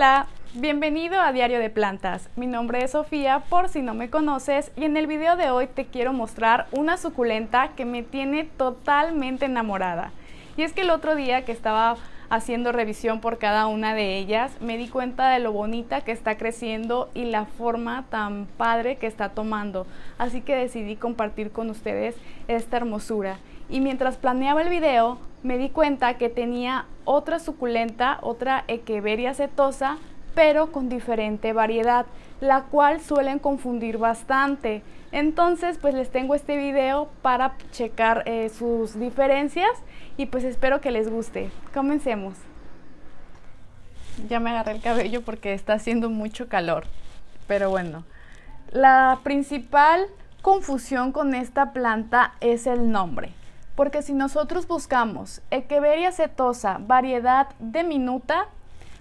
Hola, bienvenido a Diario de Plantas. Mi nombre es Sofía, por si no me conoces, y en el video de hoy te quiero mostrar una suculenta que me tiene totalmente enamorada. Y es que el otro día que estaba haciendo revisión por cada una de ellas, me di cuenta de lo bonita que está creciendo y la forma tan padre que está tomando. Así que decidí compartir con ustedes esta hermosura. Y mientras planeaba el video, me di cuenta que tenía otra suculenta, otra echeveria setosa, pero con diferente variedad la cual suelen confundir bastante. Entonces, pues les tengo este video para checar eh, sus diferencias y pues espero que les guste. Comencemos. Ya me agarré el cabello porque está haciendo mucho calor, pero bueno. La principal confusión con esta planta es el nombre, porque si nosotros buscamos Echeveria setosa, variedad diminuta,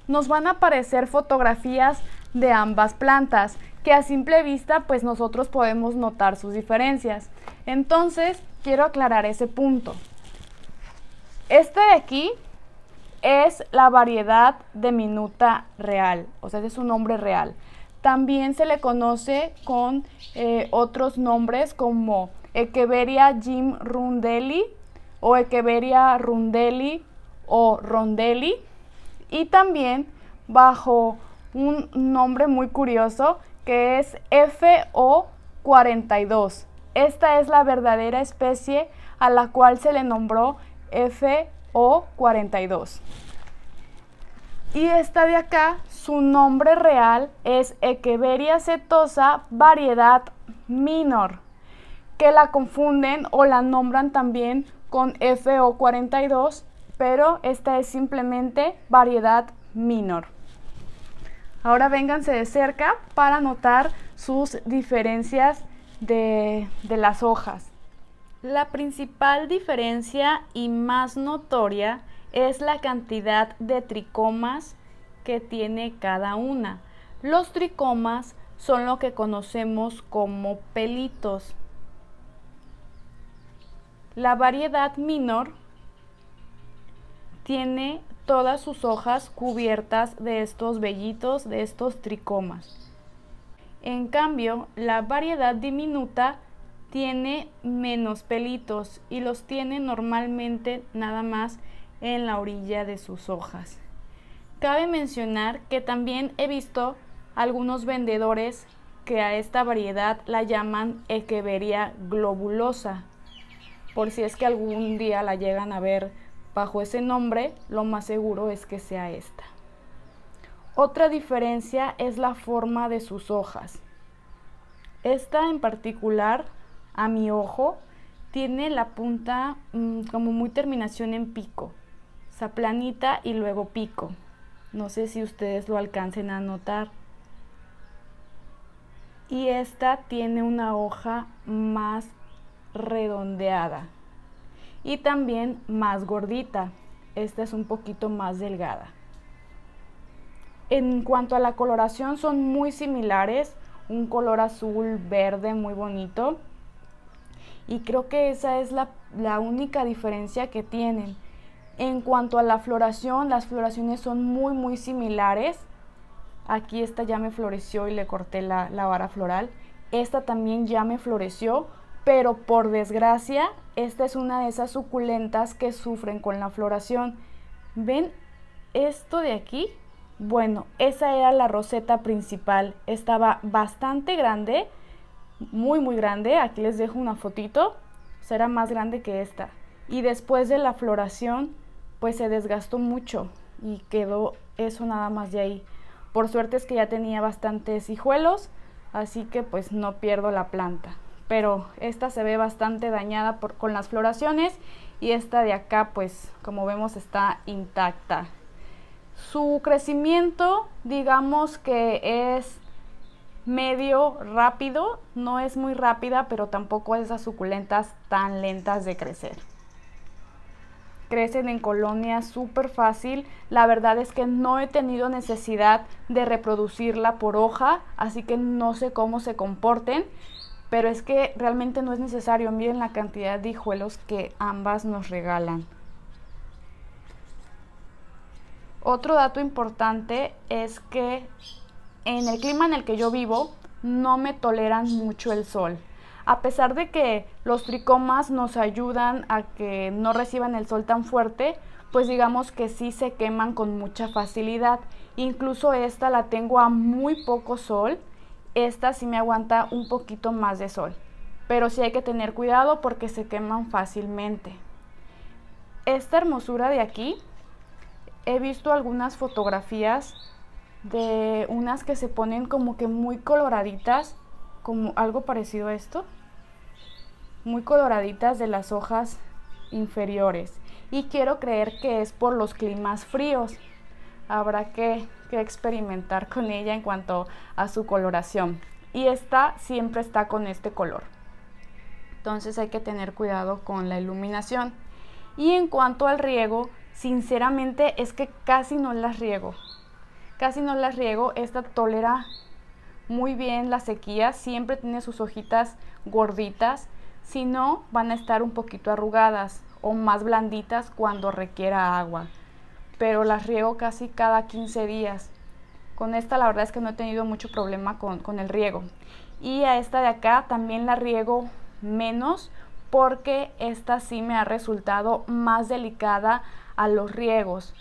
nos van a aparecer fotografías de ambas plantas, que a simple vista pues nosotros podemos notar sus diferencias. Entonces, quiero aclarar ese punto. Este de aquí es la variedad de minuta real, o sea, es su nombre real. También se le conoce con eh, otros nombres como Echeveria Jim Rundeli o Echeveria rundeli, o Rondelli y también bajo un nombre muy curioso que es FO42. Esta es la verdadera especie a la cual se le nombró FO42. Y esta de acá, su nombre real es Echeveria cetosa variedad minor, que la confunden o la nombran también con FO42, pero esta es simplemente variedad minor. Ahora vénganse de cerca para notar sus diferencias de, las hojas. La principal diferencia y más notoria es la cantidad de tricomas que tiene cada una. Los tricomas son lo que conocemos como pelitos. La variedad minor tiene todas sus hojas cubiertas de estos vellitos, de estos tricomas. En cambio, la variedad diminuta tiene menos pelitos y los tiene normalmente nada más en la orilla de sus hojas. Cabe mencionar que también he visto algunos vendedores que a esta variedad la llaman echeveria globulosa, por si es que algún día la llegan a ver Bajo ese nombre, lo más seguro es que sea esta. Otra diferencia es la forma de sus hojas. Esta en particular, a mi ojo, tiene la punta mm, como muy terminación en pico, o y luego pico. No sé si ustedes lo alcancen a notar. Y esta tiene una hoja más redondeada y también más gordita. Esta es un poquito más delgada. En cuanto a la coloración son muy similares, un color azul verde muy bonito. Y creo que esa es la, única diferencia que tienen. En cuanto a la floración, las floraciones son muy muy similares. Aquí esta ya me floreció y le corté la, la vara floral. Esta también ya me floreció, pero por desgracia esta es una de esas suculentas que sufren con la floración. ¿Ven esto de aquí? Bueno, esa era la roseta principal. Estaba bastante grande, muy muy grande. Aquí les dejo una fotito. Será más grande que esta. Y después de la floración, pues se desgastó mucho y quedó eso nada más de ahí. Por suerte es que ya tenía bastantes hijuelos, así que pues no pierdo la planta pero esta se ve bastante dañada por, con las floraciones y esta de acá pues como vemos está intacta. Su crecimiento digamos que es medio rápido, no es muy rápida, pero tampoco esas suculentas tan lentas de crecer. Crecen en colonia súper fácil, la verdad es que no he tenido necesidad de reproducirla por hoja, así que no sé cómo se comporten, pero es que realmente no es necesario. Miren la cantidad de hijuelos que ambas nos regalan. Otro dato importante es que en el clima en el que yo vivo no me toleran mucho el sol. A pesar de que los tricomas nos ayudan a que no reciban el sol tan fuerte, pues digamos que sí se queman con mucha facilidad. Incluso esta la tengo a muy poco sol esta sí me aguanta un poquito más de sol, pero sí hay que tener cuidado porque se queman fácilmente. Esta hermosura de aquí, he visto algunas fotografías de unas que se ponen como que muy coloraditas, como algo parecido a esto, muy coloraditas de las hojas inferiores. Y quiero creer que es por los climas fríos. Habrá que que experimentar con ella en cuanto a su coloración. Y esta siempre está con este color. Entonces hay que tener cuidado con la iluminación. Y en cuanto al riego, sinceramente es que casi no las riego. Casi no las riego. Esta tolera muy bien la sequía. Siempre tiene sus hojitas gorditas. Si no, van a estar un poquito arrugadas o más blanditas cuando requiera agua pero las riego casi cada 15 días. Con esta la verdad es que no he tenido mucho problema con, el riego. Y a esta de acá también la riego menos porque esta sí me ha resultado más delicada a los riegos.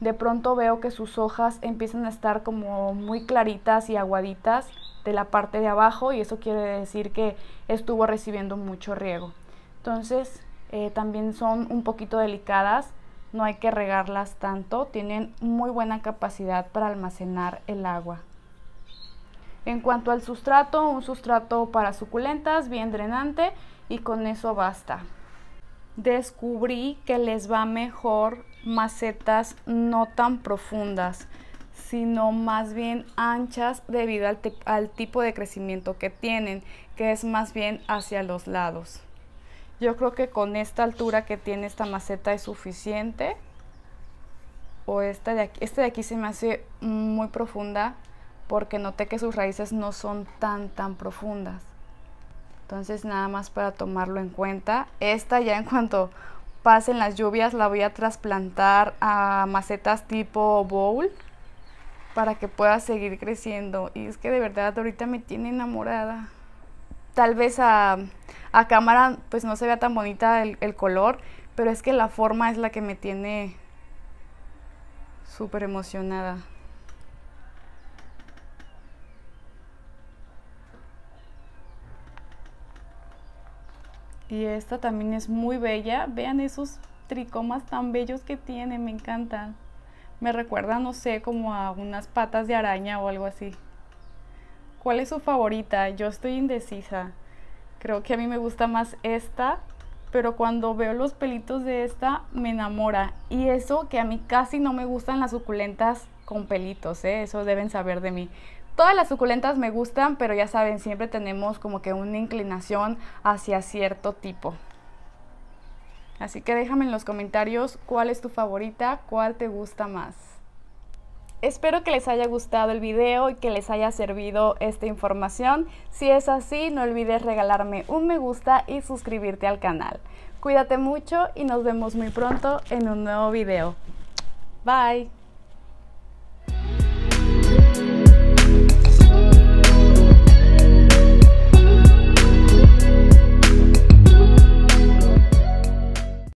De pronto veo que sus hojas empiezan a estar como muy claritas y aguaditas de la parte de abajo y eso quiere decir que estuvo recibiendo mucho riego. Entonces eh, también son un poquito delicadas no hay que regarlas tanto, tienen muy buena capacidad para almacenar el agua. En cuanto al sustrato, un sustrato para suculentas bien drenante y con eso basta. Descubrí que les va mejor macetas no tan profundas, sino más bien anchas debido al, tipo de crecimiento que tienen, que es más bien hacia los lados. Yo creo que con esta altura que tiene esta maceta es suficiente. O esta de aquí, esta de aquí se me hace muy profunda porque noté que sus raíces no son tan tan profundas. Entonces nada más para tomarlo en cuenta. Esta ya en cuanto pasen las lluvias la voy a trasplantar a macetas tipo bowl para que pueda seguir creciendo. Y es que de verdad ahorita me tiene enamorada tal vez a, cámara pues no se vea tan bonita el, color, pero es que la forma es la que me tiene súper emocionada. Y esta también es muy bella. Vean esos tricomas tan bellos que tiene, me encantan. Me recuerda, no sé, como a unas patas de araña o algo así. ¿Cuál es su favorita? Yo estoy indecisa. Creo que a mí me gusta más esta, pero cuando veo los pelitos de esta me enamora. Y eso que a mí casi no me gustan las suculentas con pelitos, ¿eh? eso deben saber de mí. Todas las suculentas me gustan, pero ya saben, siempre tenemos como que una inclinación hacia cierto tipo. Así que déjame en los comentarios cuál es tu favorita, cuál te gusta más. Espero que les haya gustado el video y que les haya servido esta información. Si es así, no olvides regalarme un me gusta y suscribirte al canal. Cuídate mucho y nos vemos muy pronto en un nuevo video. Bye.